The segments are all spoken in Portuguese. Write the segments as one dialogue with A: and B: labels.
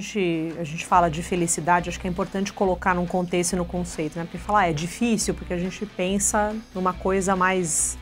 A: gente, a gente fala de felicidade, acho que é importante colocar num contexto e no conceito, né? Porque falar ah, é difícil, porque a gente pensa numa coisa mais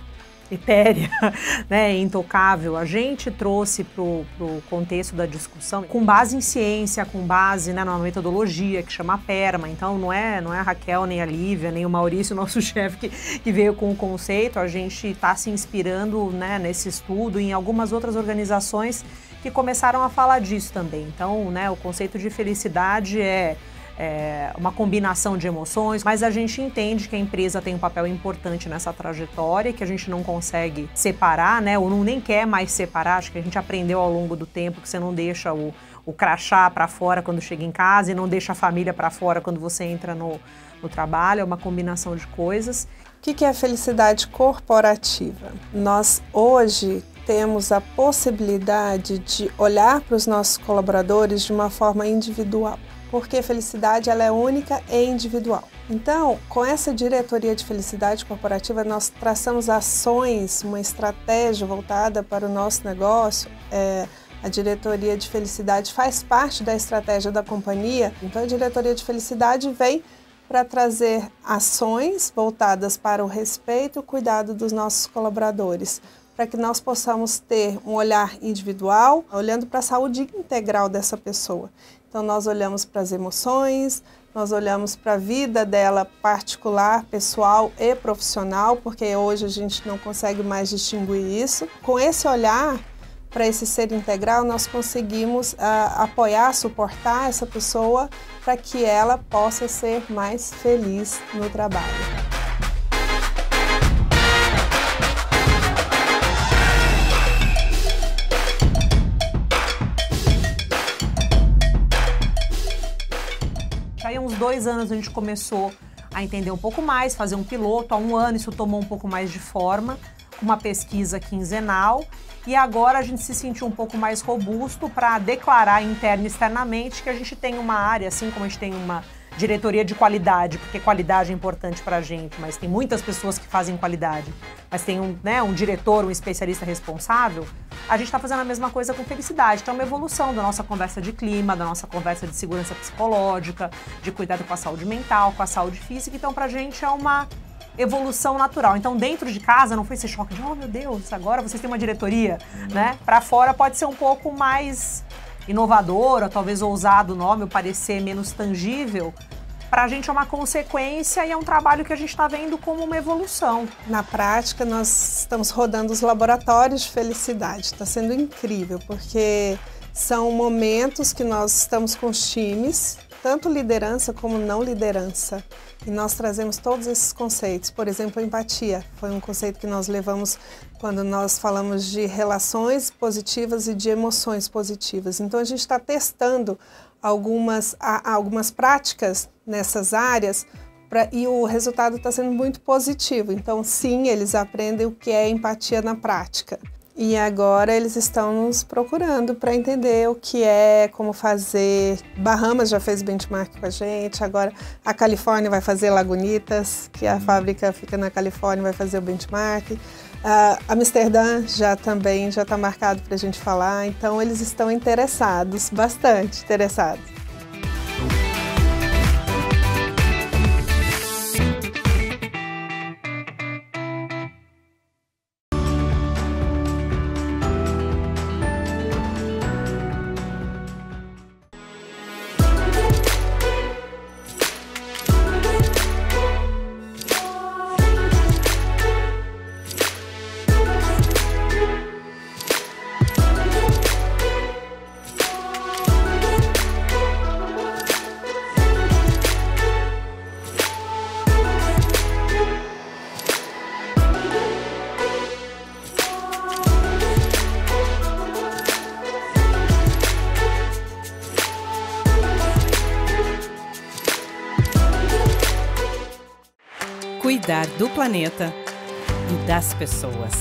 A: etérea, né, intocável. A gente trouxe para o contexto da discussão com base em ciência, com base né, numa metodologia que chama PERMA. Então não é, não é a Raquel, nem a Lívia, nem o Maurício, nosso chefe, que, que veio com o conceito. A gente está se inspirando né, nesse estudo em algumas outras organizações que começaram a falar disso também. Então, né, o conceito de felicidade é, é, uma combinação de emoções, mas a gente entende que a empresa tem um papel importante nessa trajetória, que a gente não consegue separar, né, ou não, nem quer mais separar. Acho que a gente aprendeu ao longo do tempo que você não deixa o, o crachá para fora quando chega em casa e não deixa a família para fora quando você entra no, no trabalho. É uma combinação
B: de coisas. O que, que é felicidade corporativa? Nós hoje temos a possibilidade de olhar para os nossos colaboradores de uma forma individual, porque a felicidade ela é única e individual. Então, com essa diretoria de felicidade corporativa, nós traçamos ações, uma estratégia voltada para o nosso negócio. É, a diretoria de felicidade faz parte da estratégia da companhia, então a diretoria de felicidade vem para trazer ações voltadas para o respeito e o cuidado dos nossos colaboradores para que nós possamos ter um olhar individual, olhando para a saúde integral dessa pessoa. Então, nós olhamos para as emoções, nós olhamos para a vida dela particular, pessoal e profissional, porque hoje a gente não consegue mais distinguir isso. Com esse olhar para esse ser integral, nós conseguimos uh, apoiar, suportar essa pessoa para que ela possa ser mais feliz no trabalho.
A: dois anos a gente começou a entender um pouco mais, fazer um piloto. Há um ano isso tomou um pouco mais de forma, uma pesquisa quinzenal. E agora a gente se sentiu um pouco mais robusto para declarar interna e externamente que a gente tem uma área, assim como a gente tem uma diretoria de qualidade, porque qualidade é importante para a gente, mas tem muitas pessoas que fazem qualidade, mas tem um, né, um diretor, um especialista responsável, a gente está fazendo a mesma coisa com felicidade. Então, é uma evolução da nossa conversa de clima, da nossa conversa de segurança psicológica, de cuidado com a saúde mental, com a saúde física. Então, para a gente é uma evolução natural. Então, dentro de casa não foi esse choque de, oh meu Deus, agora vocês têm uma diretoria, né? Para fora pode ser um pouco mais inovador, ou talvez ousado o nome, o parecer menos tangível, para a gente é uma consequência e é um trabalho que a gente
B: está vendo como uma evolução. Na prática, nós estamos rodando os laboratórios de felicidade. Está sendo incrível, porque são momentos que nós estamos com os times, tanto liderança como não liderança. E nós trazemos todos esses conceitos. Por exemplo, empatia foi um conceito que nós levamos quando nós falamos de relações positivas e de emoções positivas. Então, a gente está testando algumas, algumas práticas nessas áreas pra, e o resultado está sendo muito positivo. Então, sim, eles aprendem o que é empatia na prática. E agora eles estão nos procurando para entender o que é, como fazer. Bahamas já fez benchmark com a gente, agora a Califórnia vai fazer Lagunitas, que a uhum. fábrica fica na Califórnia, vai fazer o benchmark. Uh, Amsterdã já também já está marcado para a gente falar, então eles estão interessados, bastante interessados.
A: planeta e das pessoas.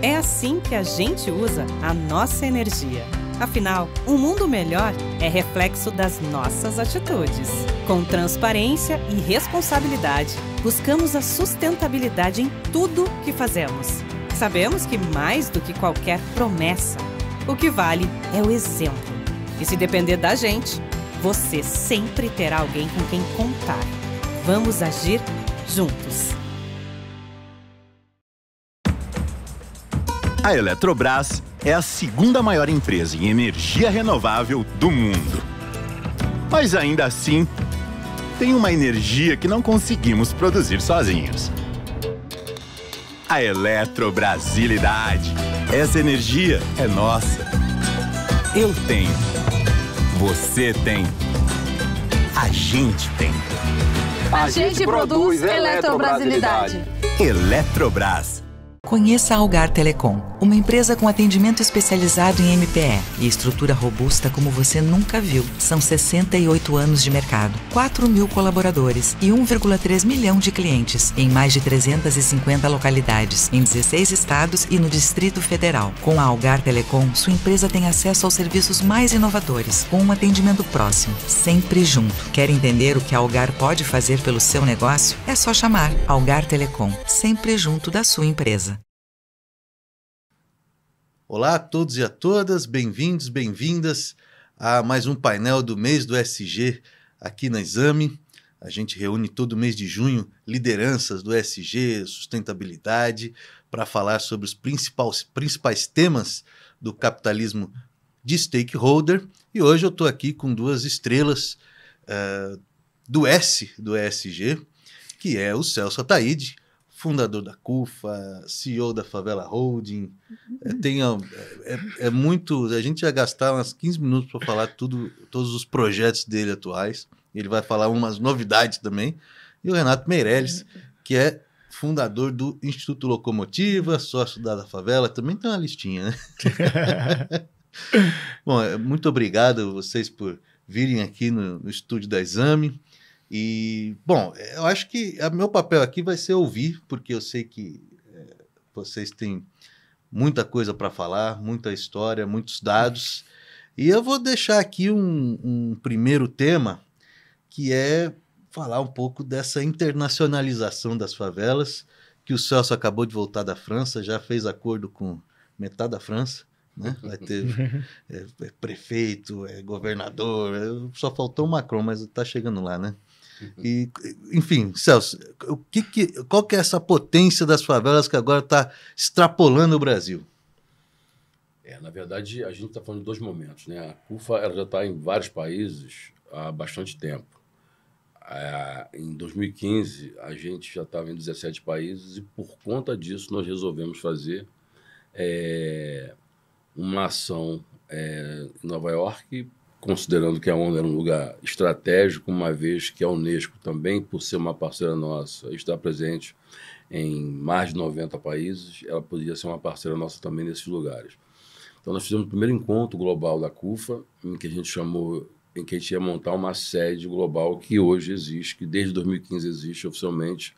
A: É assim que a gente usa a nossa energia. Afinal, um mundo melhor é reflexo das nossas atitudes. Com transparência e responsabilidade, buscamos a sustentabilidade em tudo que fazemos. Sabemos que mais do que qualquer promessa, o que vale é o exemplo. E se depender da gente, você sempre terá alguém com quem contar. Vamos agir juntos.
C: A Eletrobras
D: é a segunda maior empresa em energia renovável do mundo. Mas ainda assim, tem uma energia que não conseguimos produzir sozinhos. A Eletrobrasilidade. Essa energia é nossa. Eu tenho. Você tem. A gente tem.
E: A, a gente, gente, produz, produz
D: Eletrobrasilidade. Eletrobras.
B: Conheça a Algar Telecom uma empresa com atendimento especializado em MPE e estrutura robusta como você nunca viu. São 68 anos de mercado, 4 mil colaboradores e 1,3 milhão de clientes em mais de 350 localidades, em 16 estados e no Distrito Federal. Com a Algar Telecom, sua empresa tem acesso aos serviços mais inovadores, com um atendimento próximo, sempre junto. Quer entender o que a Algar pode fazer pelo seu negócio? É só chamar Algar Telecom, sempre junto da sua empresa.
D: Olá a todos e a todas, bem-vindos, bem-vindas a mais um painel do mês do SG aqui na Exame. A gente reúne todo mês de junho lideranças do SG, sustentabilidade, para falar sobre os principais, principais temas do capitalismo de stakeholder. E hoje eu estou aqui com duas estrelas uh, do S do ESG, que é o Celso Ataíde, fundador da CUFA, CEO da Favela Holding. Uhum. É, tem, é, é, muito. A gente já gastar umas 15 minutos para falar tudo, todos os projetos dele atuais. Ele vai falar umas novidades também. E o Renato Meirelles, que é fundador do Instituto Locomotiva, sócio da Favela, também tem uma listinha, né? Bom, é, muito obrigado vocês por virem aqui no, no estúdio da Exame. E, bom, eu acho que o eh, meu papel aqui vai ser ouvir, porque eu sei que é, vocês têm muita coisa para falar, muita história, muitos dados. E eu vou deixar aqui um, um primeiro tema, que é falar um pouco dessa internacionalização das favelas, que o Celso acabou de voltar da França, já fez acordo com metade da França. Né? Vai ter é, é prefeito, é governador, é, só faltou o Macron, mas está chegando lá, né? E, enfim, Celso, o que, que qual que é essa potência das favelas que agora está extrapolando o Brasil?
C: É, na verdade, a gente está falando de dois momentos. Né? A CUFA ela já está em vários países há bastante tempo. Ah, em 2015, a gente já estava em 17 países e, por conta disso, nós resolvemos fazer é, uma ação é, em Nova York considerando que a ONU era um lugar estratégico, uma vez que a Unesco também, por ser uma parceira nossa, está presente em mais de 90 países, ela podia ser uma parceira nossa também nesses lugares. Então nós fizemos o primeiro encontro global da CUFA, em que a gente chamou, em que a gente ia montar uma sede global que hoje existe, que desde 2015 existe oficialmente,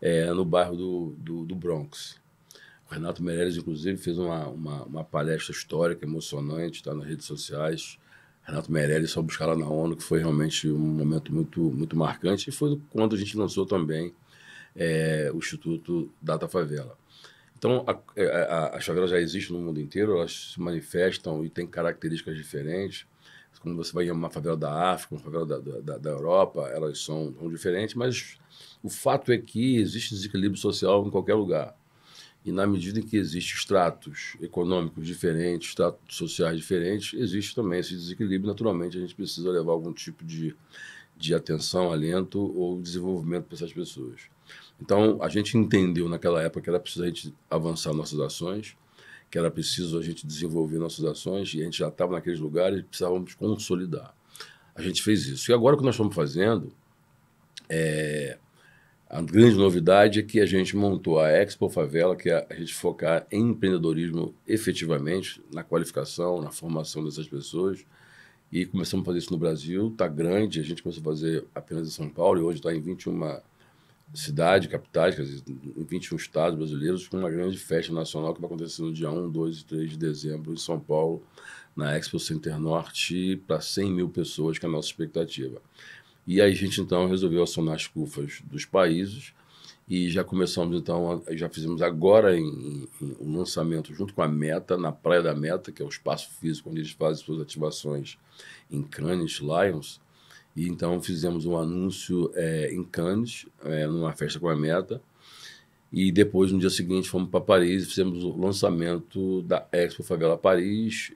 C: é, no bairro do, do, do Bronx. O Renato Meirelles, inclusive, fez uma, uma, uma palestra histórica, emocionante, está nas redes sociais, Renato Meirelles só buscar lá na ONU, que foi realmente um momento muito, muito marcante, e foi quando a gente lançou também é, o Instituto Data Favela. Então, é, as favelas já existem no mundo inteiro, elas se manifestam e têm características diferentes. Quando você vai em uma favela da África, uma favela da, da, da Europa, elas são, são diferentes, mas o fato é que existe desequilíbrio social em qualquer lugar. E na medida em que existem estratos econômicos diferentes, estratos sociais diferentes, existe também esse desequilíbrio. Naturalmente, a gente precisa levar algum tipo de, de atenção, alento ou desenvolvimento para essas pessoas. Então, a gente entendeu naquela época que era preciso a gente avançar nossas ações, que era preciso a gente desenvolver nossas ações, e a gente já estava naqueles lugares e precisávamos consolidar. A gente fez isso. E agora o que nós estamos fazendo é a grande novidade é que a gente montou a Expo Favela, que é a gente focar em empreendedorismo efetivamente, na qualificação, na formação dessas pessoas. E começamos a fazer isso no Brasil, está grande, a gente começou a fazer apenas em São Paulo e hoje está em 21 cidades, capitais, quer dizer, em 21 estados brasileiros, com uma grande festa nacional que vai acontecer no dia 1, 2 e 3 de dezembro em São Paulo, na Expo Center Norte, para 100 mil pessoas, que é a nossa expectativa. E aí a gente então resolveu acionar as curvas dos países e já começamos então, a, já fizemos agora em, um lançamento junto com a Meta, na Praia da Meta, que é o espaço físico onde eles fazem suas ativações em Cannes, Lions. E então fizemos um anúncio é, em Cannes, é, numa festa com a Meta. E depois, no dia seguinte, fomos para Paris e fizemos o lançamento da Expo Favela Paris,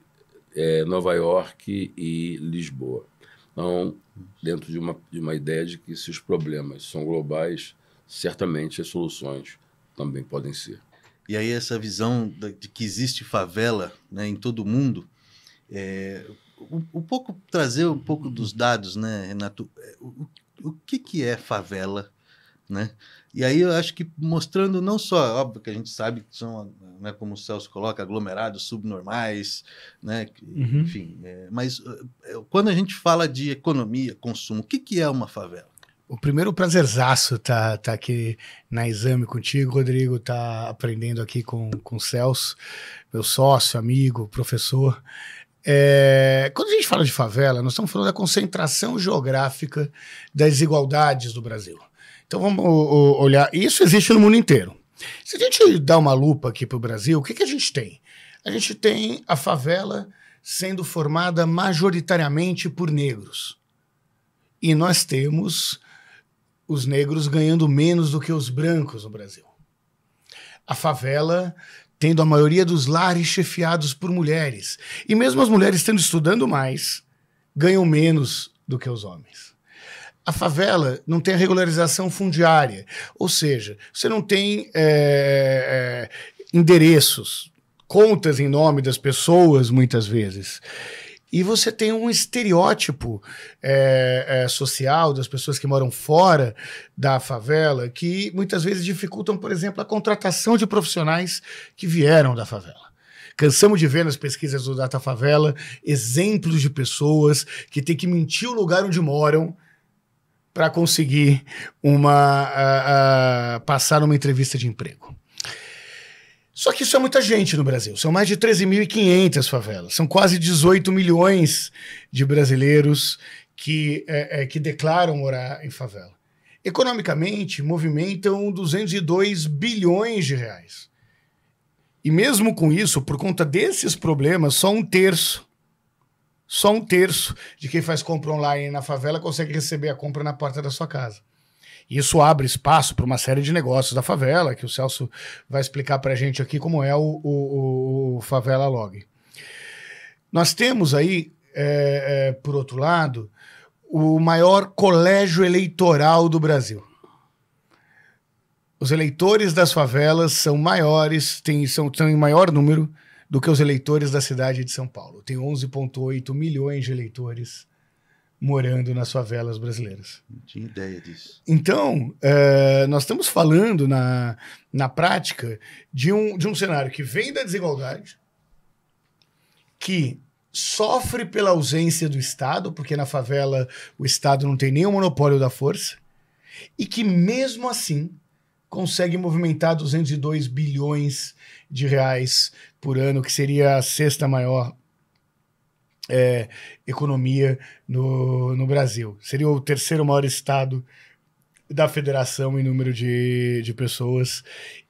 C: é, Nova York e Lisboa. Então, dentro de uma, de uma ideia de que se os problemas são globais, certamente as soluções também podem ser. E aí essa visão de que existe favela
D: né, em todo o mundo, é, um, pouco trazer um pouco dos dados, né, Renato? É, o, o que, que é favela, né? E aí eu acho que mostrando não só, óbvio que a gente sabe que são, né, como o Celso coloca, aglomerados subnormais, né, uhum. enfim, é, mas eh, quando a gente fala de economia, consumo, o que, que é uma favela?
E: O primeiro prazerzaço tá, tá aqui na exame contigo, Rodrigo, tá aprendendo aqui com, com o Celso, meu sócio, amigo, professor. É, quando a gente fala de favela, nós estamos falando da concentração geográfica das desigualdades do Brasil. Então vamos olhar. Isso existe no mundo inteiro. Se a gente dar uma lupa aqui para o Brasil, o que, que a gente tem? A gente tem a favela sendo formada majoritariamente por negros. E nós temos os negros ganhando menos do que os brancos no Brasil. A favela tendo a maioria dos lares chefiados por mulheres. E mesmo as mulheres tendo estudando mais, ganham menos do que os homens a favela não tem regularização fundiária, ou seja, você não tem é, endereços, contas em nome das pessoas, muitas vezes. E você tem um estereótipo é, é, social das pessoas que moram fora da favela que muitas vezes dificultam, por exemplo, a contratação de profissionais que vieram da favela. Cansamos de ver nas pesquisas do Data Favela exemplos de pessoas que têm que mentir o lugar onde moram para conseguir uma passar uma entrevista de emprego. Só que isso é muita gente no Brasil. São mais de 13.500 favelas. São quase 18 milhões de brasileiros que, é, é, que declaram morar em favela. Economicamente, movimentam 202 bilhões de reais. E mesmo com isso, por conta desses problemas, só um terço só um terço de quem faz compra online na favela consegue receber a compra na porta da sua casa. isso abre espaço para uma série de negócios da favela, que o Celso vai explicar para a gente aqui como é o, o, o, Favela Log. Nós temos aí, é, é, por outro lado, o maior colégio eleitoral do Brasil. Os eleitores das favelas são maiores, têm, são, são em maior número do que os eleitores da cidade de São Paulo. Tem 11,8 milhões de eleitores morando nas favelas brasileiras.
D: Não tinha ideia disso.
E: Então, é, nós estamos falando na, na prática de um, de um cenário que vem da desigualdade, que sofre pela ausência do Estado, porque na favela o Estado não tem nenhum monopólio da força, e que mesmo assim consegue movimentar 202 bilhões de reais por ano, que seria a sexta maior é, economia no, no Brasil. Seria o terceiro maior estado da federação em número de, de pessoas.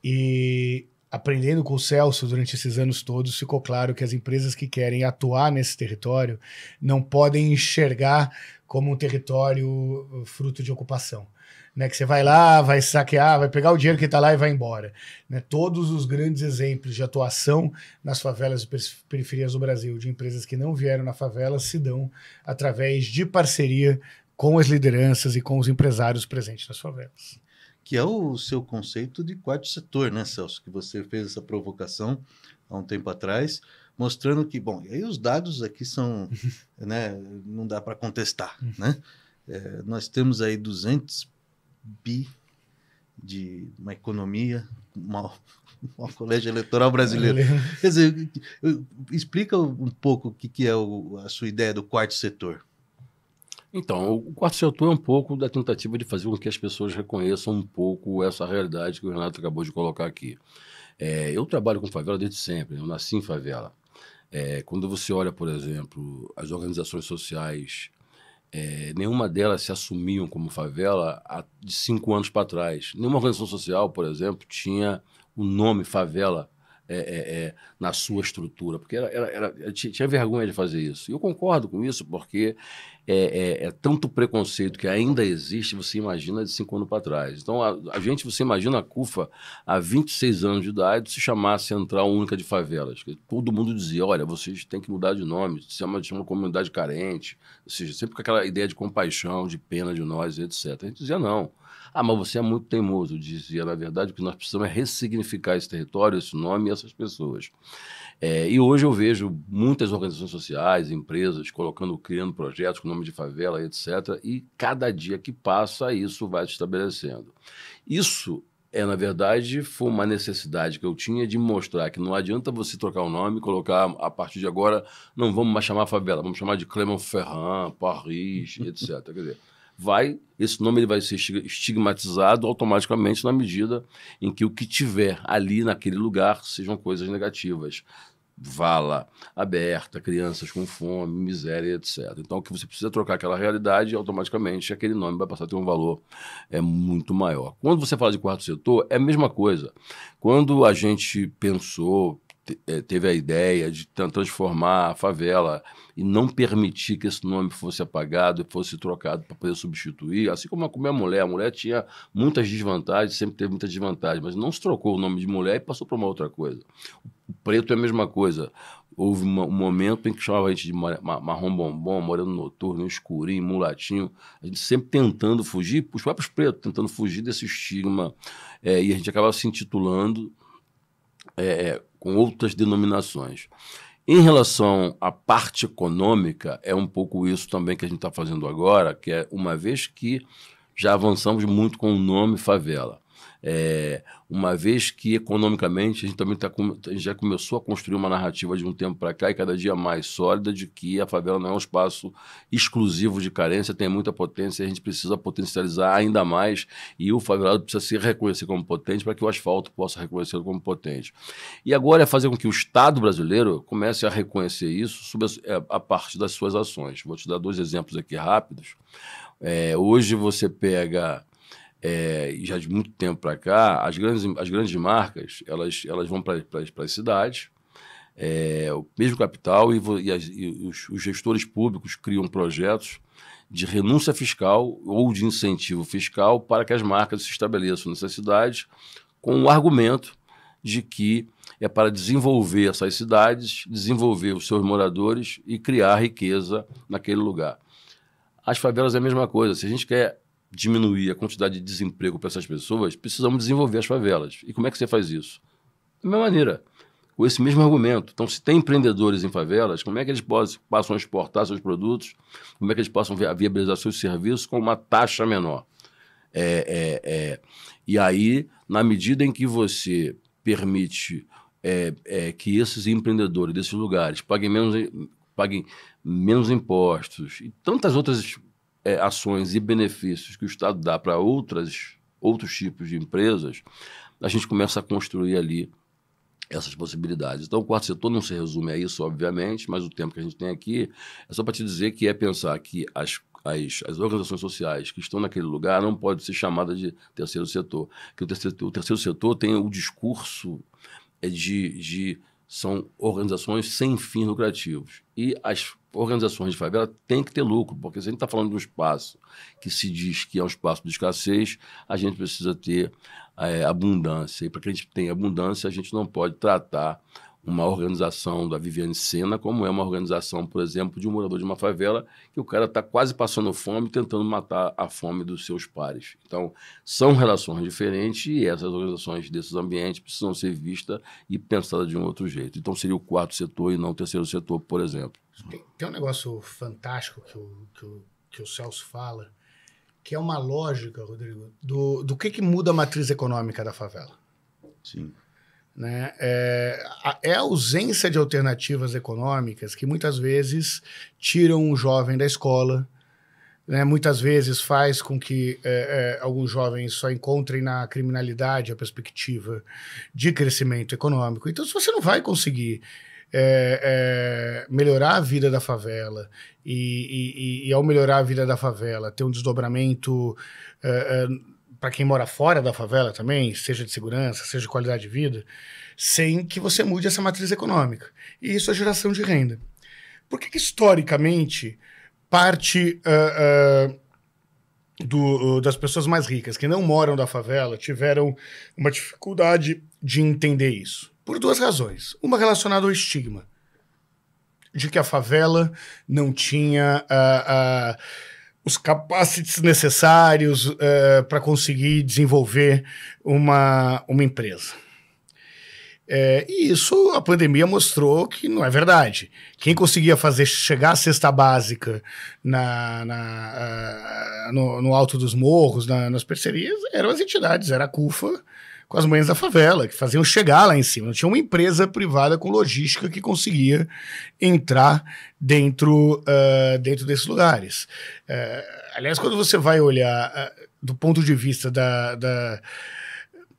E: E aprendendo com o Celso durante esses anos todos, ficou claro que as empresas que querem atuar nesse território não podem enxergar como um território fruto de ocupação né? Que você vai lá, vai saquear, vai pegar o dinheiro que está lá e vai embora. Né? Todos os grandes exemplos de atuação nas favelas e periferias do Brasil de empresas que não vieram na favela se dão através de parceria com as lideranças e com os empresários presentes nas favelas.
D: Que é o seu conceito de quarto setor, né, Celso? Que você fez essa provocação há um tempo atrás mostrando que, bom, e aí os dados aqui são, né, não dá para contestar, né? É, nós temos aí 200 bi de uma economia, uma, uma colégio eleitoral brasileiro. Quer dizer,
C: explica um pouco o que, que é o, a sua ideia do quarto setor. Então, o quarto setor é um pouco da tentativa de fazer com que as pessoas reconheçam um pouco essa realidade que o Renato acabou de colocar aqui. É, eu trabalho com favela desde sempre, eu nasci em favela. É, quando você olha, por exemplo, as organizações sociais é, nenhuma delas se assumiam como favela há, de cinco anos para trás. Nenhuma organização social, por exemplo, tinha o nome favela é, é, é, na sua estrutura, porque era, era, era, tinha vergonha de fazer isso. E eu concordo com isso, porque é, é, é tanto preconceito que ainda existe, você imagina de cinco anos para trás. Então, a, a, gente, você imagina a CUFA, há 26 anos de idade, se chamasse Central Única de Favelas. Todo mundo dizia, olha, vocês têm que mudar de nome, se chama, chama comunidade carente, ou seja, sempre com aquela ideia de compaixão, de pena de nós, etc. A gente dizia, não. Ah, mas você é muito teimoso, dizia. Na verdade, o que nós precisamos é ressignificar esse território, esse nome e essas pessoas. É, e hoje eu vejo muitas organizações sociais, empresas, colocando, criando projetos com nome de favela, etc. E cada dia que passa, isso vai se estabelecendo. Isso é, na verdade, foi uma necessidade que eu tinha de mostrar que não adianta você trocar o nome, colocar a partir de agora, não vamos mais chamar favela, vamos chamar de Clément Ferrand, Paris, etc. Quer dizer, vai esse nome ele vai ser estigmatizado automaticamente na medida em que o que tiver ali naquele lugar sejam coisas negativas. Vala aberta, crianças com fome, miséria, etc. Então, o que você precisa trocar aquela realidade, automaticamente aquele nome vai passar a ter um valor é, muito maior. Quando você fala de quarto setor, é a mesma coisa. Quando a gente pensou, eh, teve a ideia de transformar a favela e não permitir que esse nome fosse apagado, e fosse trocado para poder substituir, assim como com a mulher. A mulher tinha muitas desvantagens, sempre teve muitas desvantagens, mas não se trocou o nome de mulher e passou para uma outra coisa. O preto é a mesma coisa. Houve uma, um momento em que chamava a gente de marrom bombom, morando noturno, escurinho, mulatinho. A gente sempre tentando fugir, os próprios pretos tentando fugir desse estigma. É, e a gente acabava se intitulando é, com outras denominações. Em relação à parte econômica, é um pouco isso também que a gente está fazendo agora, que é uma vez que já avançamos muito com o nome favela. É, uma vez que economicamente a gente também tá com, gente já começou a construir uma narrativa de um tempo para cá e cada dia mais sólida de que a favela não é um espaço exclusivo de carência, tem muita potência, a gente precisa potencializar ainda mais e o favelado precisa se reconhecer como potente para que o asfalto possa reconhecê-lo como potente. E agora é fazer com que o Estado brasileiro comece a reconhecer isso a, é, a partir das suas ações. Vou te dar dois exemplos aqui rápidos. É, hoje você pega é, já de muito tempo para cá, as grandes, as grandes marcas elas, elas vão para as cidades, é, o mesmo capital, e, e, as, e os, os, gestores públicos criam projetos de renúncia fiscal ou de incentivo fiscal para que as marcas se estabeleçam nessas cidades com o argumento de que é para desenvolver essas cidades, desenvolver os seus moradores e criar riqueza naquele lugar. As favelas é a mesma coisa. Se a gente quer diminuir a quantidade de desemprego para essas pessoas, precisamos desenvolver as favelas. E como é que você faz isso? Da mesma maneira, com esse mesmo argumento. Então, se tem empreendedores em favelas, como é que eles passam a exportar seus produtos? Como é que eles passam a viabilizar seus serviços com uma taxa menor? É, é, é. E aí, na medida em que você permite é, é, que esses empreendedores desses lugares paguem menos, paguem menos impostos e tantas outras é, ações e benefícios que o Estado dá para outras outros tipos de empresas, a gente começa a construir ali essas possibilidades. Então, o quarto setor não se resume a isso, obviamente, mas o tempo que a gente tem aqui é só para te dizer que é pensar que as, as, as organizações sociais que estão naquele lugar não podem ser chamadas de terceiro setor, que o terceiro, o terceiro setor tem o discurso é de, de são organizações sem fins lucrativos e as organizações de favela têm que ter lucro, porque se a gente está falando de um espaço que se diz que é um espaço de escassez, a gente precisa ter é, abundância. E para que a gente tenha abundância, a gente não pode tratar uma organização da Viviane Sena, como é uma organização, por exemplo, de um morador de uma favela, que o cara está quase passando fome, tentando matar a fome dos seus pares. Então, são relações diferentes e essas organizações desses ambientes precisam ser vistas e pensadas de um outro jeito. Então, seria o quarto setor e não o terceiro setor, por exemplo.
E: Tem, tem um negócio fantástico que o, que o, que o Celso fala, que é uma lógica, Rodrigo, do, do que, que muda a matriz econômica da favela. Sim. Né? É, é, a ausência de alternativas econômicas que muitas vezes tiram um jovem da escola, né? muitas vezes faz com que é, é, alguns jovens só encontrem na criminalidade a perspectiva de crescimento econômico. Então, se você não vai conseguir é, é, melhorar a vida da favela e, e, e, e, ao melhorar a vida da favela, ter um desdobramento é, é para quem mora fora da favela também, seja de segurança, seja de qualidade de vida, sem que você mude essa matriz econômica. E isso é geração de renda. Por que, que historicamente, parte uh, uh, do, uh, das pessoas mais ricas que não moram da favela tiveram uma dificuldade de entender isso? Por duas razões. Uma relacionada ao estigma de que a favela não tinha. Uh, os capacities necessários uh, eh, para conseguir desenvolver uma, uma empresa. É, e isso a pandemia mostrou que não é verdade. Quem conseguia fazer chegar a cesta básica na, na uh, no, no, alto dos morros, na, nas percerias, eram as entidades, era a CUFA com as mães da favela, que faziam chegar lá em cima. Não tinha uma empresa privada com logística que conseguia entrar dentro, uh, dentro desses lugares. Uh, aliás, quando você vai olhar uh, do ponto de vista da, da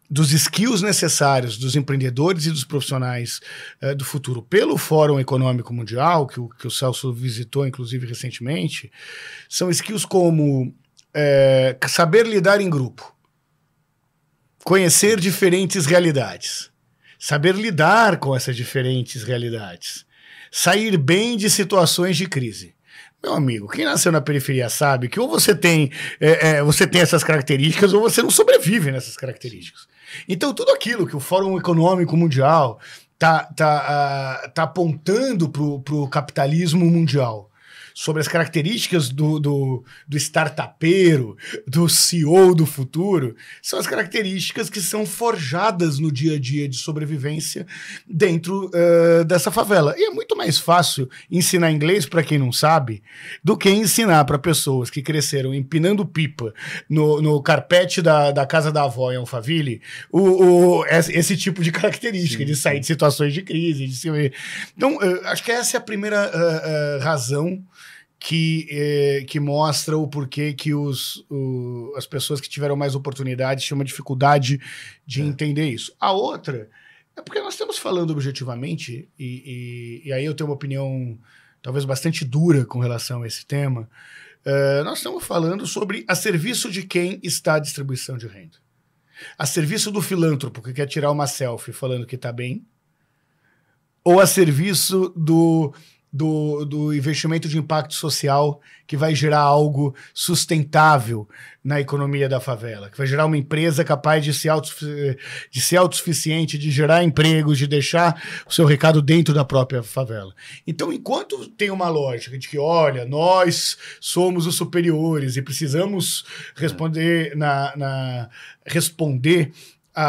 E: dos skills necessários dos empreendedores e dos profissionais uh, do futuro pelo Fórum Econômico Mundial, que o, que o Celso visitou, inclusive, recentemente, são skills como uh, saber lidar em grupo, conhecer diferentes realidades, saber lidar com essas diferentes realidades, sair bem de situações de crise. Meu amigo, quem nasceu na periferia sabe que ou você tem, é, é, você tem essas características ou você não sobrevive nessas características. Então, tudo aquilo que o Fórum Econômico Mundial está tá, tá, ah, tá apontando para o capitalismo mundial, sobre as características do, do, do startupeiro, do CEO do futuro, são as características que são forjadas no dia a dia de sobrevivência dentro uh, dessa favela. E é muito mais fácil ensinar inglês para quem não sabe do que ensinar para pessoas que cresceram empinando pipa no, no carpete da, da casa da avó em Alphaville o, o esse tipo de característica, sim, de sair de situações de crise. De se... Então, uh, acho que essa é a primeira uh, razão que, eh, que mostra o porquê que os, o, as pessoas que tiveram mais oportunidades tinham uma dificuldade de é. entender isso. A outra é porque nós estamos falando objetivamente, e, e, e, aí eu tenho uma opinião talvez bastante dura com relação a esse tema, eh, nós estamos falando sobre a serviço de quem está a distribuição de renda. A serviço do filântropo que quer tirar uma selfie falando que está bem, ou a serviço do do, do investimento de impacto social que vai gerar algo sustentável na economia da favela, que vai gerar uma empresa capaz de, se auto, de ser autossuficiente, de gerar empregos, de deixar o seu recado dentro da própria favela. Então, enquanto tem uma lógica de que, olha, nós somos os superiores e precisamos responder é. na, na responder a,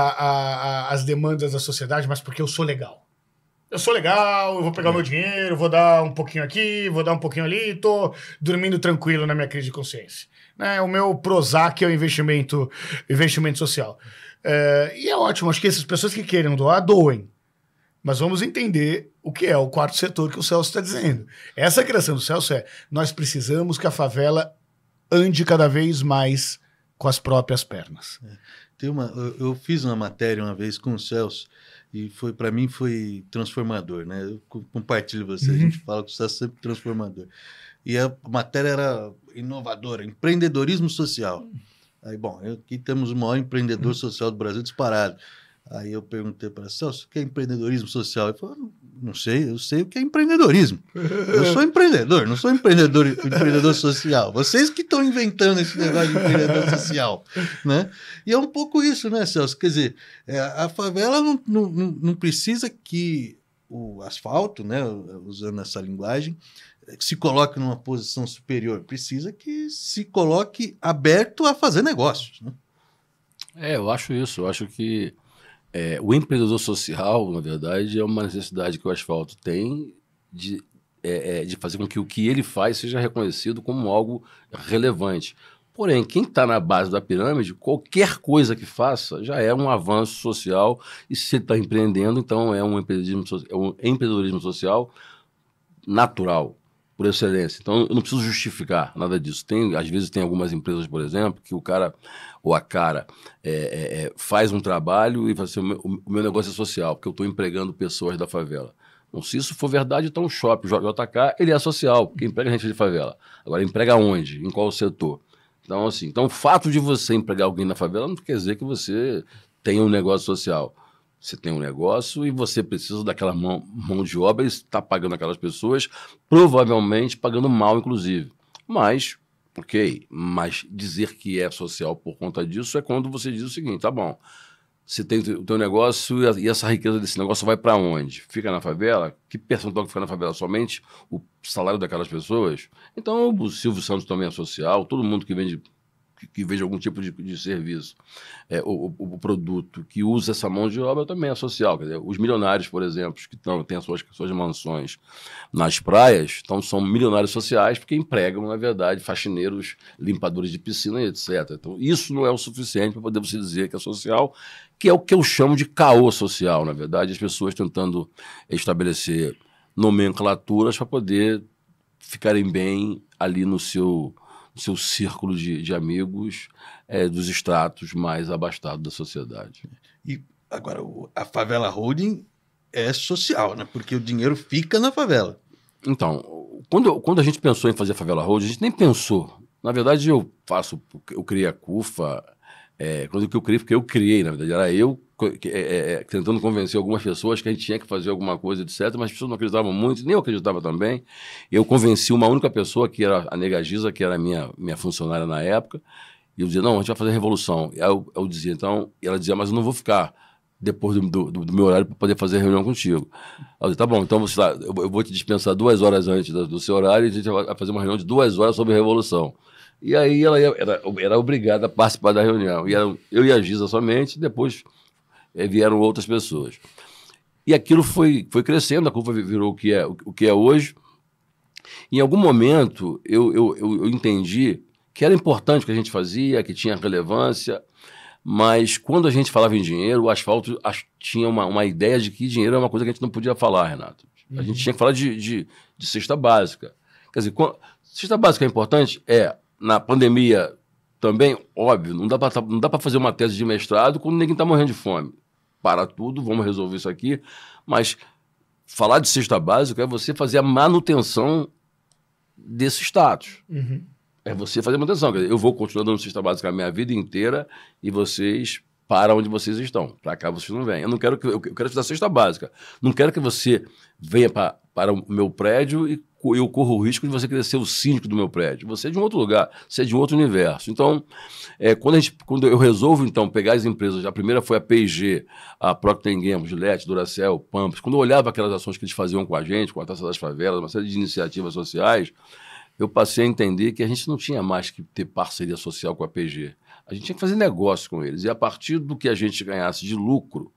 E: a, a, demandas da sociedade, mas porque eu sou legal eu sou legal, eu vou pegar é. meu dinheiro, vou dar um pouquinho aqui, vou dar um pouquinho ali, tô dormindo tranquilo na minha crise de consciência. Né? O meu Prozac é o investimento, investimento social. É, e é ótimo, acho que essas pessoas que queiram doar, doem. Mas vamos entender o que é o quarto setor que o Celso está dizendo. Essa criação do Celso é: nós precisamos que a favela ande cada vez mais com as próprias pernas. É. Tem uma, eu, eu, fiz uma matéria
D: uma vez com o Celso e foi para mim foi transformador, né? Eu compartilho você, uhum. a gente fala que está é sempre transformador. E a matéria era inovadora, empreendedorismo social. Hum. Aí, bom, aqui temos o maior empreendedor hum. social do Brasil disparado. Aí eu perguntei para Celso, o que é empreendedorismo social? Ele falou, ah, não sei, eu sei o que é empreendedorismo. Eu sou empreendedor, não sou empreendedor, empreendedor social. Vocês que estão inventando esse negócio de empreendedor social, né? E é um pouco isso, né, Celso? Quer dizer, é, a favela não, não, não precisa que o asfalto, né, usando essa linguagem, se coloque numa posição superior. Precisa que se coloque aberto a fazer negócios, né?
C: É, eu acho isso. Eu acho que é, o empreendedor social, na verdade, é uma necessidade que o asfalto tem de, é, é, de fazer com que o que ele faz seja reconhecido como algo relevante. Porém, quem está na base da pirâmide, qualquer coisa que faça já é um avanço social. E se ele está empreendendo, então é um empreendedorismo, é um empreendedorismo social natural por excelência. Então eu não preciso justificar nada disso. Tem, às vezes tem algumas empresas, por exemplo, que o cara ou a cara é, é, é faz um trabalho e fala assim, o meu, o meu negócio é social, porque eu estou empregando pessoas da favela. Então, se isso for verdade, então o shopping, o JK, ele é social, porque emprega gente de favela. Agora, emprega onde? Em qual setor? Então, assim, então o fato de você empregar alguém na favela não quer dizer que você tenha um negócio social. Você tem um negócio e você precisa daquela mão, mão de obra e está pagando aquelas pessoas, provavelmente pagando mal, inclusive. Mas, ok, mas dizer que é social por conta disso é quando você diz o seguinte: tá bom, você tem o teu negócio e essa riqueza desse negócio vai para onde? Fica na favela? Que percentual que fica na favela? Somente o salário daquelas pessoas? Então, o Silvio Santos também é social, todo mundo que vende que, que veja algum tipo de, de serviço, é, o, o, produto que usa essa mão de obra também é social. Dizer, os milionários, por exemplo, que tão, têm suas, suas mansões nas praias, então são milionários sociais porque empregam, na verdade, faxineiros, limpadores de piscina e etc. Então, isso não é o suficiente para poder você dizer que é social, que é o que eu chamo de caô social, na verdade, as pessoas tentando estabelecer nomenclaturas para poder ficarem bem ali no seu seu círculo de, de amigos é, dos estratos mais abastados da sociedade. E agora, a favela holding é social, né? Porque o dinheiro fica na favela. Então, quando, quando a gente pensou em fazer a favela holding, a gente nem pensou. Na verdade, eu faço, eu criei a CUFA, é, coisa que eu criei, porque eu criei, na verdade, era eu é, é, é, tentando convencer algumas pessoas que a gente tinha que fazer alguma coisa, etc. Mas as pessoas não acreditavam muito, nem eu acreditava também. Eu convenci uma única pessoa, que era a Nega Giza, que era minha, minha funcionária na época, e eu dizia: não, a gente vai fazer a revolução. E eu, eu, dizia, então, e ela dizia: mas eu não vou ficar depois do, do, do meu horário para poder fazer a reunião contigo. Ela dizia: tá bom, então você, tá, eu, eu, vou te dispensar duas horas antes do, do seu horário e a gente vai fazer uma reunião de duas horas sobre a revolução. E aí ela ia, era, era obrigada a participar da reunião. E era, eu e a Giza somente, depois é, vieram outras pessoas. E aquilo foi, foi crescendo, a curva virou o que é, o que é hoje. Em algum momento, eu, eu, eu entendi que era importante o que a gente fazia, que tinha relevância, mas quando a gente falava em dinheiro, o asfalto tinha uma, uma ideia de que dinheiro é uma coisa que a gente não podia falar, Renato. A gente uhum. tinha que falar de, de, de, cesta básica. Quer dizer, quando, cesta básica é importante? É. Na pandemia também, óbvio, não dá para tá, fazer uma tese de mestrado quando ninguém está morrendo de fome para tudo, vamos resolver isso aqui. Mas falar de cesta básica é você fazer a manutenção desse status. Uhum. É você fazer a manutenção. Dizer, eu vou continuar dando cesta básica a minha vida inteira e vocês para onde vocês estão. Para cá vocês não vêm. Eu não quero que eu quero te dar cesta básica. Não quero que você venha pra, para o meu prédio e eu corro o risco de você querer ser o síndico do meu prédio. Você é de um outro lugar, você é de um outro universo. Então, é, quando, gente, quando, eu resolvo, então, pegar as empresas, a primeira foi a P&G, a Procter Gamble, Gillette, Duracell, Pampas. Quando eu olhava aquelas ações que eles faziam com a gente, com a Taça das Favelas, uma série de iniciativas sociais, eu passei a entender que a gente não tinha mais que ter parceria social com a PG. A gente tinha que fazer negócio com eles. E a partir do que a gente ganhasse de lucro,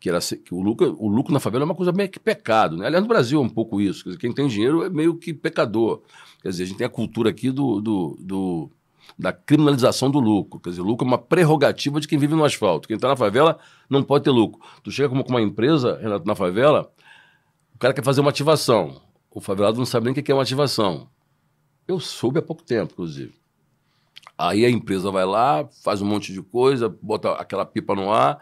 C: que era que o lucro, o lucro na favela é uma coisa meio que pecado. Né? Aliás, no Brasil é um pouco isso. Dizer, quem tem dinheiro é meio que pecador. Quer dizer, a gente tem a cultura aqui do, do, do da criminalização do lucro. Quer dizer, lucro é uma prerrogativa de quem vive no asfalto. Quem está na favela não pode ter lucro. Tu chega como com uma empresa, Renato, na favela, o cara quer fazer uma ativação. O favelado não sabe nem o que é uma ativação. Eu soube há pouco tempo, inclusive. Aí a empresa vai lá, faz um monte de coisa, bota aquela pipa no ar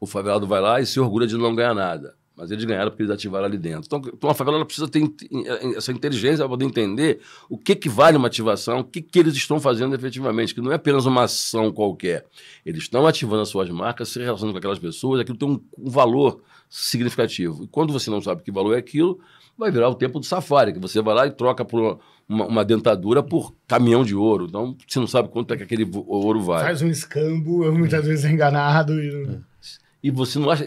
C: o favelado vai lá e se orgulha de não ganhar nada. Mas eles ganharam porque eles ativaram ali dentro. Então, uma então a favela precisa ter eh, essa inteligência para poder entender o que, que vale uma ativação, o que, que eles estão fazendo efetivamente, que não é apenas uma ação qualquer. Eles estão ativando as suas marcas, se relacionando com aquelas pessoas, aquilo tem um, um valor significativo. E quando você não sabe que valor é aquilo, vai virar o tempo do safari, que você vai lá e troca por uma, uma, dentadura por caminhão de ouro. Então, você não sabe quanto é que aquele ouro vale. Faz
E: um escambo, muitas vezes é enganado. E... É
C: e você não acha.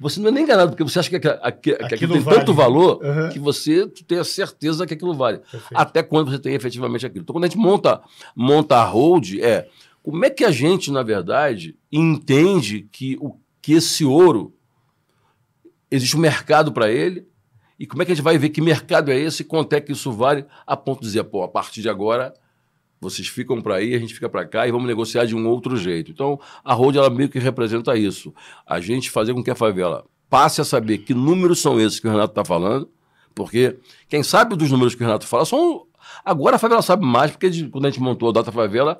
C: Você não é nem enganado, porque você acha que, que, que aquilo, aquilo tem vale. tanto valor uhum. que você tem a certeza que aquilo vale. Perfeito. Até quando você tem efetivamente aquilo. Então, quando a gente monta, monta a hold, é como é que a gente, na verdade, entende que, o, que esse ouro existe um mercado para ele. E como é que a gente vai ver que mercado é esse, quanto é que isso vale, a ponto de dizer, pô, a partir de agora vocês ficam para aí, a gente fica para cá e vamos negociar de um outro jeito. Então, a Road ela meio que representa isso. A gente fazer com que a favela passe a saber que números são esses que o Renato está falando, porque quem sabe dos números que o Renato fala são. Agora a favela sabe mais, porque de, quando a gente montou a Data Favela,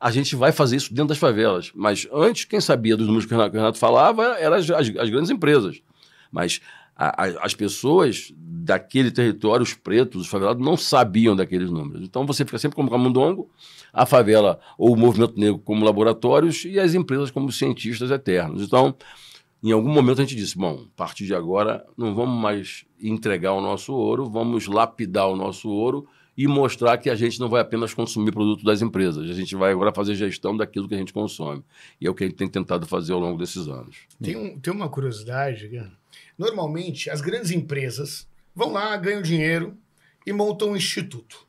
C: a gente vai fazer isso dentro das favelas. Mas antes, quem sabia dos números que o Renato, que o Renato falava eram as, as, as grandes empresas. Mas a, a, as pessoas daquele território, os pretos, os favelados, não sabiam daqueles números. Então você fica sempre como camundongo, a favela ou o movimento negro como laboratórios e as empresas como cientistas eternos. Então, em algum momento a gente disse: bom, a partir de agora não vamos mais entregar o nosso ouro, vamos lapidar o nosso ouro e mostrar que a gente não vai apenas consumir produto das empresas, a gente vai agora fazer gestão daquilo que a gente consome. E é o que a gente tem tentado fazer ao longo desses anos. Tem,
E: um, tem uma curiosidade, Normalmente, as grandes empresas vão lá, ganham dinheiro e montam um instituto.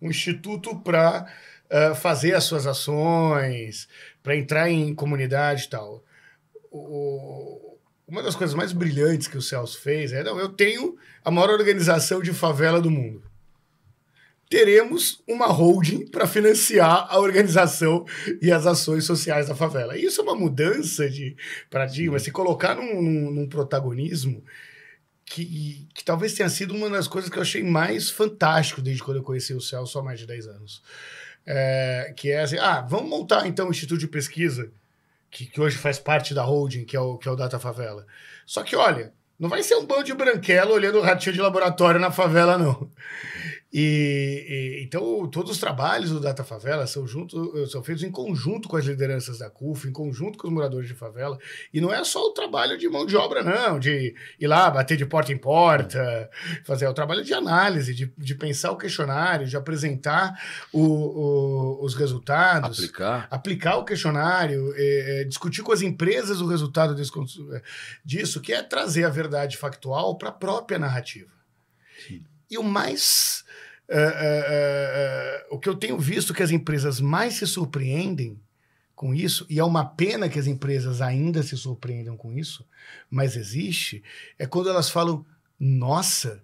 E: Um instituto para uh, eh, fazer as suas ações, para entrar em comunidade e tal. O, uma das coisas mais brilhantes que o Celso fez é: não, eu tenho a maior organização de favela do mundo teremos uma holding para financiar a organização e as ações sociais da favela. Isso é uma mudança de paradigma, se colocar num, num, num protagonismo que, que, talvez tenha sido uma das coisas que eu achei mais fantástico desde quando eu conheci o só há mais de 10 anos. É, que é assim, ah, vamos montar então o um Instituto de Pesquisa, que, que, hoje faz parte da holding, que é, o, que é o Data Favela. Só que, olha, não vai ser um bando de branquelo olhando o ratinho de laboratório na favela, não. E, e, então todos os trabalhos do Data Favela são juntos, são feitos em conjunto com as lideranças da CUF, em conjunto com os moradores de favela. E não é só o trabalho de mão de obra, não, de ir lá bater de porta em porta, fazer é o trabalho de análise, de, de pensar o questionário, de apresentar o, o, os resultados, aplicar, aplicar o questionário, é, é, discutir com as empresas o resultado desse, é, disso, que é trazer a verdade factual para a própria narrativa. Sim. E o mais é, é, é, o que eu tenho visto que as empresas mais se surpreendem com isso, e é uma pena que as empresas ainda se surpreendam com isso, mas existe, é quando elas falam, nossa,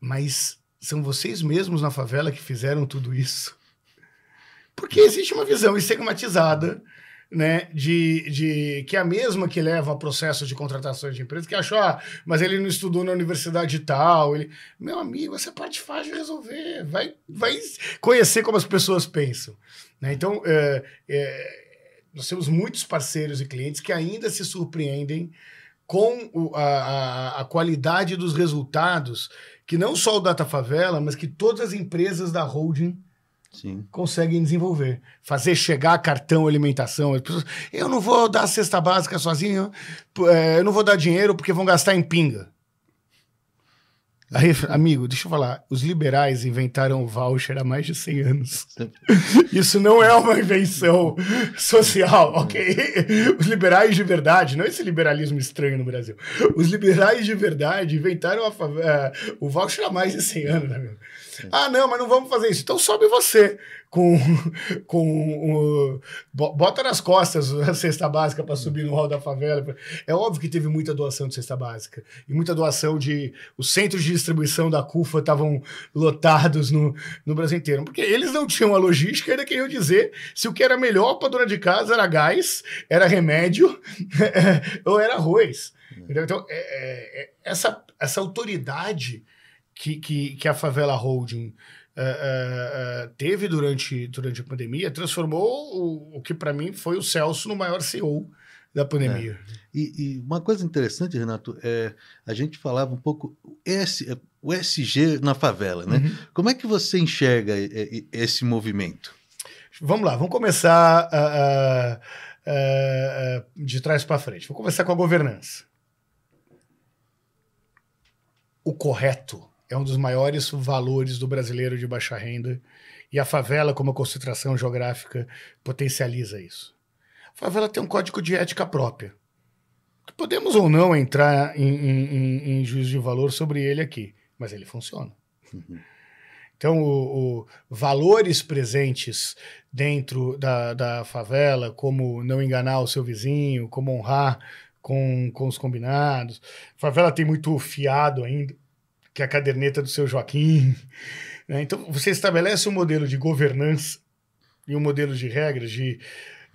E: mas são vocês mesmos na favela que fizeram tudo isso. Porque existe uma visão estigmatizada né, de, de que é a mesma que leva a processos de contratações de empresas, que achou, ah, mas ele não estudou na universidade tal, ele, meu amigo, essa parte é fácil de resolver, vai, vai conhecer como as pessoas pensam, né? Então, é, é, nós temos muitos parceiros e clientes que ainda se surpreendem com o, a, a qualidade dos resultados que não só o Data Favela, mas que todas as empresas da holding Sim. conseguem desenvolver. Fazer chegar cartão, alimentação. eu não vou dar cesta básica sozinho, é, eu não vou dar dinheiro porque vão gastar em pinga. Aí, amigo, deixa eu falar. Os liberais inventaram o voucher há mais de 100 anos. Isso não é uma invenção social, ok? Os liberais de verdade, não é esse liberalismo estranho no Brasil. Os liberais de verdade inventaram a, é, o voucher há mais de 100 anos, amigo. Né? Sim. Ah, não, mas não vamos fazer isso. Então sobe você com, com bota nas costas a cesta básica para subir no hall da favela. É óbvio que teve muita doação de cesta básica e muita doação de os centros de distribuição da CUFA estavam lotados no, no Brasil inteiro, porque eles não tinham a logística, ainda queriam dizer se o que era melhor para dona de casa era gás, era remédio ou era arroz. Hum. Então, é, é, é, essa, essa autoridade que, que, que a favela holding Uh, uh, uh, teve durante, durante a pandemia transformou o, o que para mim foi o Celso no maior CEO da pandemia.
D: É. E, e, uma coisa interessante, Renato, é, a gente falava um pouco esse, o SG é, na favela, né? Uhum. Como é que você enxerga é, é, esse movimento?
E: Vamos lá, vamos começar ah, ah, ah, de trás para frente. Vou começar com a governança. O correto é um dos maiores valores do brasileiro de baixa renda e a favela, como concentração geográfica, potencializa isso. A favela tem um código de ética própria. Podemos ou não entrar em, em, em juízo de valor sobre ele aqui, mas ele funciona. Uhum. Então, o, o, valores presentes dentro da, da favela, como não enganar o seu vizinho, como honrar com, com os combinados. A favela tem muito fiado ainda que é a caderneta do seu Joaquim. Né? Então, você estabelece um modelo de governança e um modelo de regras, de,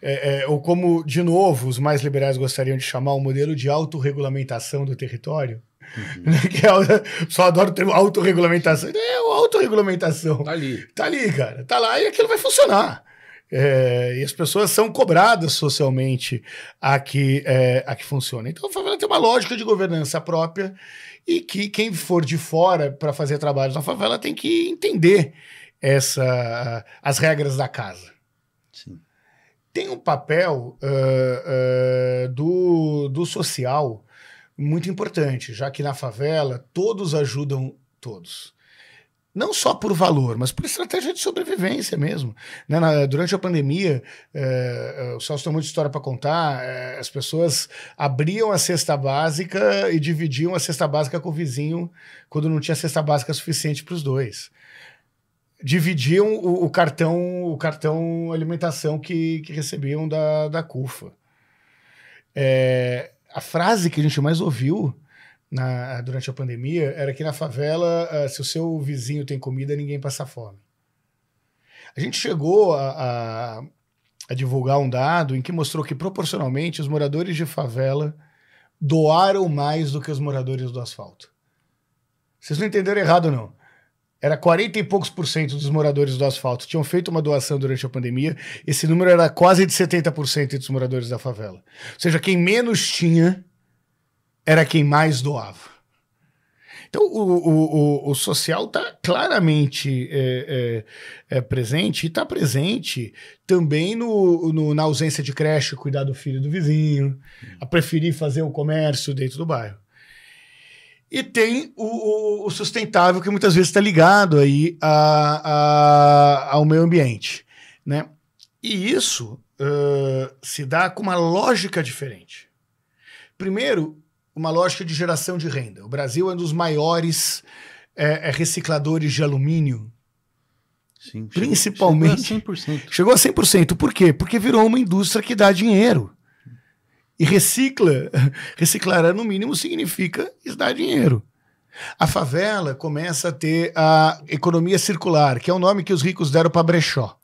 E: é, é, ou como, de novo, os mais liberais gostariam de chamar, um modelo de autorregulamentação do território. Uhum. Né? que é, só adoro o termo autorregulamentação. É autorregulamentação. Tá ali. Tá ali, cara. Tá lá e aquilo vai funcionar. É, e as pessoas são cobradas socialmente a que, é, a que funcione. Então, a favela tem uma lógica de governança própria e que quem for de fora para fazer trabalho na favela tem que entender essa, as regras da casa. Sim. Tem um papel uh, uh, do, do social muito importante, já que na favela todos ajudam todos não só por valor, mas por estratégia de sobrevivência mesmo. Né? Na, durante a pandemia, é, o Celso tem muita história para contar, é, as pessoas abriam a cesta básica e dividiam a cesta básica com o vizinho quando não tinha cesta básica suficiente para os dois. Dividiam o, o, cartão o cartão alimentação que, que recebiam da, da CUFA. É, a frase que a gente mais ouviu na, durante a pandemia era que na favela, eh, se o seu vizinho tem comida, ninguém passa fome. A gente chegou a, a, a divulgar um dado em que mostrou que, proporcionalmente, os moradores de favela doaram mais do que os moradores do asfalto. Vocês não entenderam errado, não. Era 40 e poucos por cento dos moradores do asfalto tinham feito uma doação durante a pandemia. Esse número era quase de 70% dos moradores da favela. Ou seja, quem menos tinha era quem mais doava. Então, o, o, o, o social está claramente é, é, é presente e está presente também no, no, na ausência de creche, cuidar do filho do vizinho, a preferir fazer o comércio dentro do bairro. E tem o, o sustentável, que muitas vezes está ligado aí a, a, ao meio ambiente. Né? E isso uh, se dá com uma lógica diferente. Primeiro, uma lógica de geração de renda. O Brasil é um dos maiores é, é recicladores de alumínio. Sim, principalmente. Chegou a 100%. Chegou a 100%. Por quê? Porque virou uma indústria que dá dinheiro. E recicla. Reciclar no mínimo significa dar dinheiro. A favela começa a ter a economia circular, que é o nome que os ricos deram para brechó.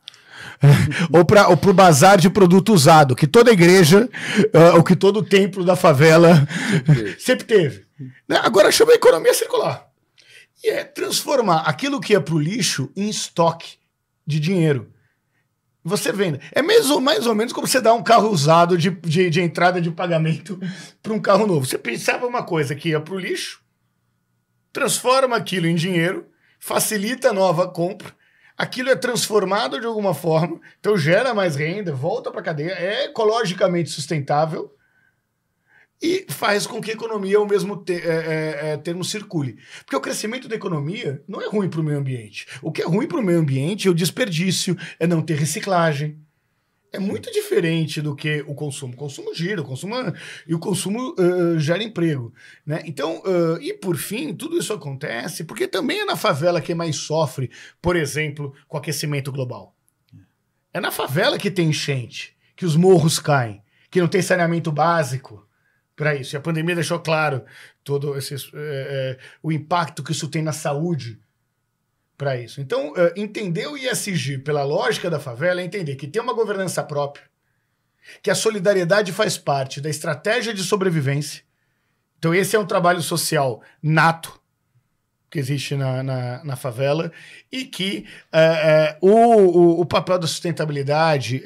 E: ou para ou o bazar de produto usado, que toda igreja, uh, ou que todo templo da favela sempre, sempre teve. Né? Agora chama economia circular. E é transformar aquilo que é para o lixo em estoque de dinheiro. Você vende. É mesmo, mais ou menos como você dá um carro usado de, de, de entrada de pagamento para um carro novo. Você pensava uma coisa que ia para o lixo, transforma aquilo em dinheiro, facilita a nova compra aquilo é transformado de alguma forma, então gera mais renda, volta para a cadeia, é ecologicamente sustentável e faz com que a economia, ao mesmo te é, é, é termo, circule. Porque o crescimento da economia não é ruim para o meio ambiente. O que é ruim para o meio ambiente é o desperdício, é não ter reciclagem é muito diferente do que o consumo. O consumo gira, o consumo e o consumo uh, gera emprego, né? Então, uh, e por fim, tudo isso acontece porque também é na favela que mais sofre, por exemplo, com aquecimento global. É na favela que tem enchente, que os morros caem, que não tem saneamento básico para isso. E a pandemia deixou claro todo esse, eh, o impacto que isso tem na saúde para isso. Então, eh, entender o ISG pela lógica da favela é entender que tem uma governança própria, que a solidariedade faz parte da estratégia de sobrevivência. Então, esse é um trabalho social nato que existe na, na, na favela e que eh, eh, o, o, papel da sustentabilidade,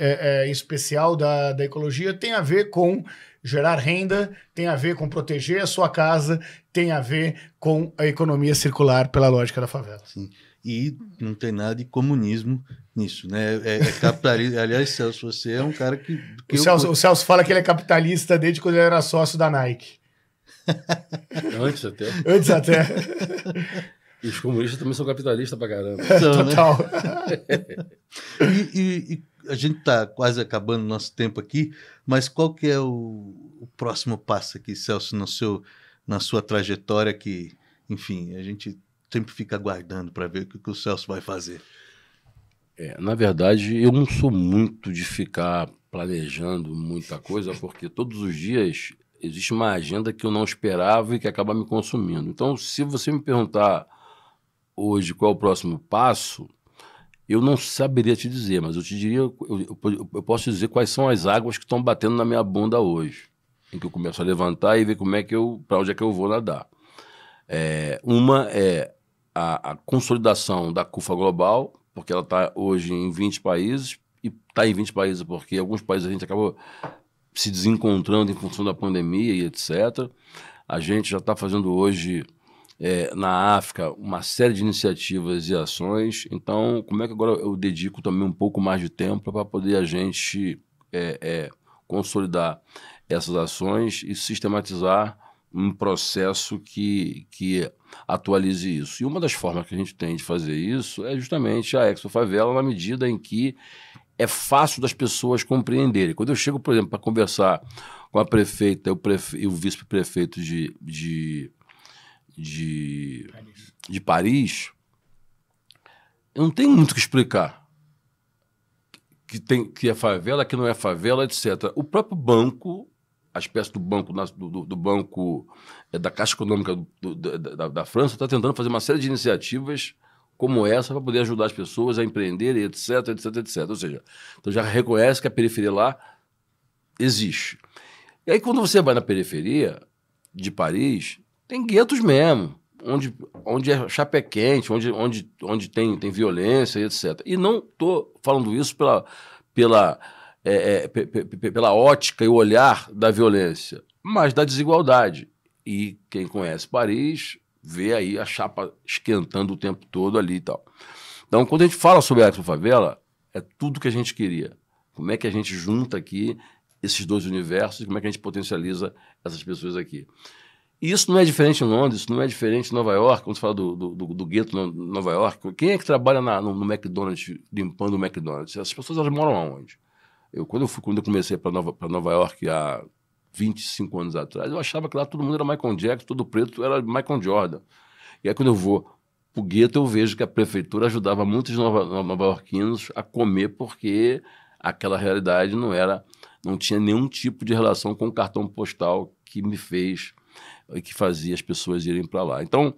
E: em especial da, da ecologia, tem a ver com gerar renda, tem a ver com proteger a sua casa, tem a ver com a economia circular pela lógica da favela.
D: Sim e não tem nada de comunismo nisso, né? É, é capitalista. Aliás, Celso, você é um cara que. que o, eu... Celso, o,
E: Celso, fala que ele é capitalista desde quando ele era sócio da Nike. Antes até. Antes até.
C: E os comunistas também são capitalistas pra caramba. Então, Total. Né? e, e,
D: e, a gente tá quase acabando o nosso tempo aqui, mas qual que é o, o próximo passo aqui, Celso, no seu, na sua trajetória que, enfim, a gente sempre fica aguardando para ver o que, que, o Celso vai fazer?
C: É, na verdade, eu não sou muito de ficar planejando muita coisa, porque todos os dias existe uma agenda que eu não esperava e que acaba me consumindo. Então, se você me perguntar hoje qual é o próximo passo, eu não saberia te dizer, mas eu te diria, eu, eu, eu posso dizer quais são as águas que estão batendo na minha bunda hoje, em que eu começo a levantar e ver como é que eu, para onde é que eu vou nadar. É, uma é a, a consolidação da CUFA global, porque ela está hoje em 20 países, e está em 20 países porque alguns países a gente acabou se desencontrando em função da pandemia e etc. A gente já está fazendo hoje é, na África uma série de iniciativas e ações. Então, como é que agora eu dedico também um pouco mais de tempo para poder a gente é, é, consolidar essas ações e sistematizar um processo que, que atualize isso. E uma das formas que a gente tem de fazer isso é justamente a Expo Favela, na medida em que é fácil das pessoas compreenderem. Quando eu chego, por exemplo, para conversar com a prefeita e o vice-prefeito de, de, de, Paris. de Paris, eu não tenho muito o que explicar. Que, tem, que é favela, que não é favela, etc. O próprio banco as peças do banco, do, do banco é, da Caixa Econômica do, da, da, França, está tentando fazer uma série de iniciativas como essa para poder ajudar as pessoas a empreender, etc, etc, etc. Ou seja, então já reconhece que a periferia lá existe. E aí quando você vai na periferia de Paris, tem guetos mesmo, onde, onde é chapé quente, onde, onde, onde tem, tem violência, etc. E não estou falando isso pela, pela é, é, pela ótica e o olhar da violência, mas da desigualdade. E quem conhece Paris vê aí a chapa esquentando o tempo todo ali e tal. Então, quando a gente fala sobre a favela, é tudo que a gente queria. Como é que a gente junta aqui esses dois universos e como é que a gente potencializa essas pessoas aqui. E isso não é diferente em Londres, não é diferente em Nova York, quando você fala do, do, do, do gueto em Nova York. Quem é que trabalha na, no, no, McDonald's, limpando o McDonald's? Essas pessoas elas moram aonde? Eu, quando, eu fui, quando eu comecei para Nova, Nova York há 25 anos atrás, eu achava que lá todo mundo era Michael Jackson, todo preto era Michael Jordan. E aí quando eu vou para o gueto, eu vejo que a prefeitura ajudava muitos nova, nova-iorquinos a comer porque aquela realidade não era, não tinha nenhum tipo de relação com o cartão postal que me fez, e eh, que fazia as pessoas irem para lá. Então,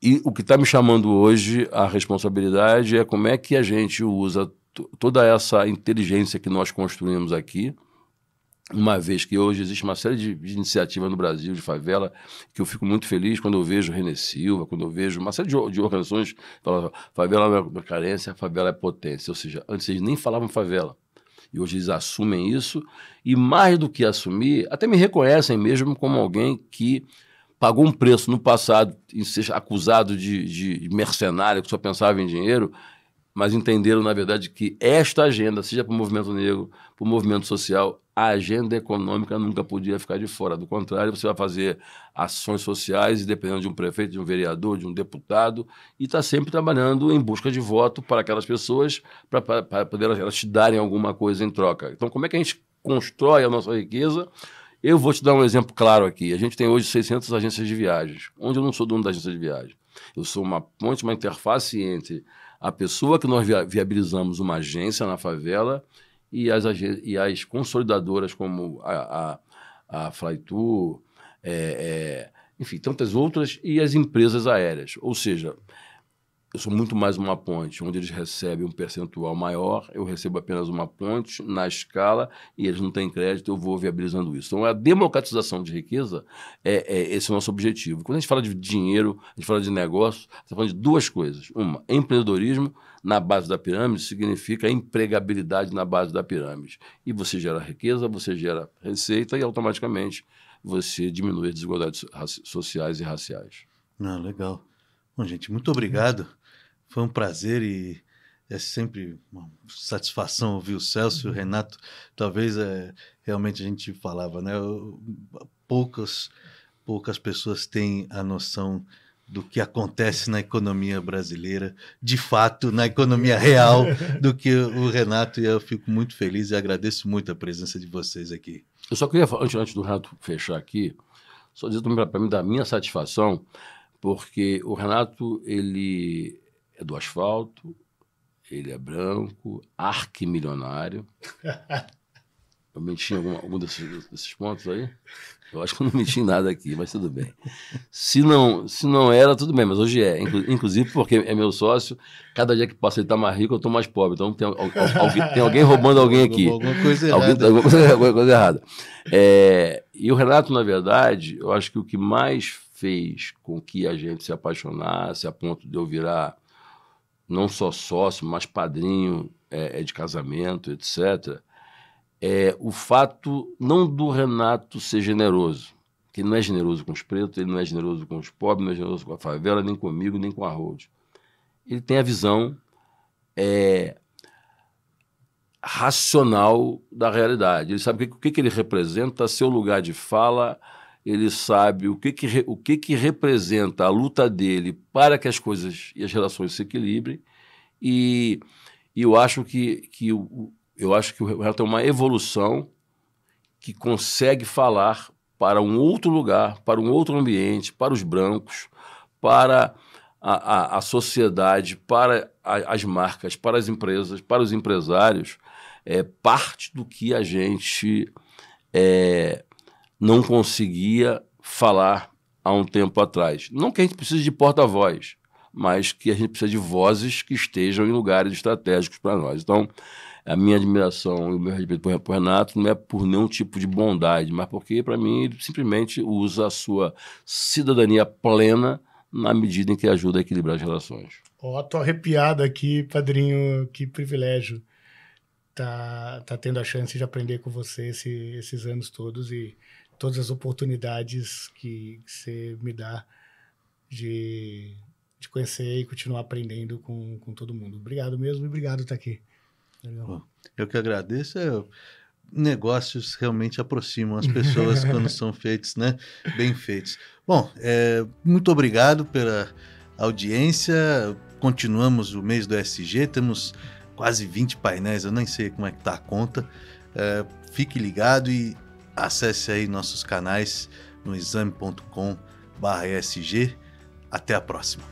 C: e o que está me chamando hoje a responsabilidade é como é que a gente usa toda essa inteligência que nós construímos aqui, uma vez que hoje existe uma série de, iniciativas no Brasil de favela, que eu fico muito feliz quando eu vejo René Silva, quando eu vejo uma série de, de organizações que falam favela é uma carência, favela é potência. Ou seja, antes eles nem falavam favela. E hoje eles assumem isso, e mais do que assumir, até me reconhecem mesmo como alguém que pagou um preço no passado em ser acusado de, de mercenário, que só pensava em dinheiro, mas entenderam, na verdade, que esta agenda, seja para o movimento negro, para o movimento social, a agenda econômica nunca podia ficar de fora. Do contrário, você vai fazer ações sociais, independente dependendo de um prefeito, de um vereador, de um deputado, e está sempre trabalhando em busca de voto para aquelas pessoas, para, para, para poder elas te darem alguma coisa em troca. Então, como é que a gente constrói a nossa riqueza? Eu vou te dar um exemplo claro aqui. A gente tem hoje 600 agências de viagens, onde eu não sou dono da agência de viagens. Eu sou uma ponte, uma interface entre a pessoa que nós viabilizamos uma agência na favela e as, e as consolidadoras como a, a, a Flytour, é, é, enfim, tantas outras, e as empresas aéreas. Ou seja, eu sou muito mais uma ponte, onde eles recebem um percentual maior, eu recebo apenas uma ponte na escala e eles não têm crédito, eu vou viabilizando isso. Então, a democratização de riqueza é, é esse é o nosso objetivo. Quando a gente fala de dinheiro, a gente fala de negócio, a gente tá fala de duas coisas. Uma, empreendedorismo na base da pirâmide significa empregabilidade na base da pirâmide. E você gera riqueza, você gera receita e automaticamente você diminui as desigualdades sociais e raciais. Ah, legal.
D: Bom, gente, muito obrigado. Foi um prazer e é sempre uma satisfação ouvir o Celso e o uhum. Renato. Talvez é, realmente a gente falava, né? Poucas, poucas pessoas têm a noção do que acontece na economia brasileira, de fato, na economia real, do que
C: o Renato. E eu fico muito feliz e agradeço muito a presença de vocês aqui. Eu só queria, antes, antes do Renato fechar aqui, só dizer para mim da minha satisfação, porque o Renato, ele é do asfalto, ele é branco, arquimilionário. Eu menti em algum, algum desses, desses, pontos aí? Eu acho que eu não menti em nada aqui, mas tudo bem. Se não, se não era, tudo bem, mas hoje é. inclusive porque é meu sócio, cada dia que passa ele está mais rico, eu estou mais pobre. Então tem, alguém, tem alguém roubando alguém aqui. Alguma coisa errada. Alguém, alguma coisa, tá, coisa errada. É, e o Renato, na verdade, eu acho que o que mais fez com que a gente se apaixonasse a ponto de eu virar não só sócio, mas padrinho é, é de casamento, etc., é o fato não do Renato ser generoso, que ele não é generoso com os pretos, ele não é generoso com os pobres, não é generoso com a favela, nem comigo, nem com a Road. Ele tem a visão é, racional da realidade. Ele sabe o que, que ele representa, seu lugar de fala, ele sabe o que, que, o que, que representa a luta dele para que as coisas e as relações se equilibrem. E, e eu acho que, que o, eu acho que o Renato é uma evolução que consegue falar para um outro lugar, para um outro ambiente, para os brancos, para a, a, a sociedade, para a, as marcas, para as empresas, para os empresários, é parte do que a gente é, não conseguia falar há um tempo atrás. Não que a gente precise de porta-voz, mas que a gente precisa de vozes que estejam em lugares estratégicos para nós. Então, a minha admiração e o meu respeito por Renato não é por nenhum tipo de bondade, mas porque, para mim, ele simplesmente usa a sua cidadania plena na medida em que ajuda a equilibrar as relações.
E: Ó, oh, tô arrepiado aqui, padrinho, que privilégio tá, tá tendo a chance de aprender com você esse, esses anos todos e todas as oportunidades que, você me dá de, de conhecer e continuar aprendendo com, com todo mundo. Obrigado mesmo e obrigado por estar aqui. Bom,
D: eu que agradeço. Eu é, negócios realmente aproximam as pessoas quando são feitos, né? Bem feitos. Bom, é, muito obrigado pela audiência. Continuamos o mês do SG, temos quase 20 painéis, eu nem sei como é que tá a conta. É, fique ligado e Acesse aí nossos canais no exame.com/sg. Até a próxima.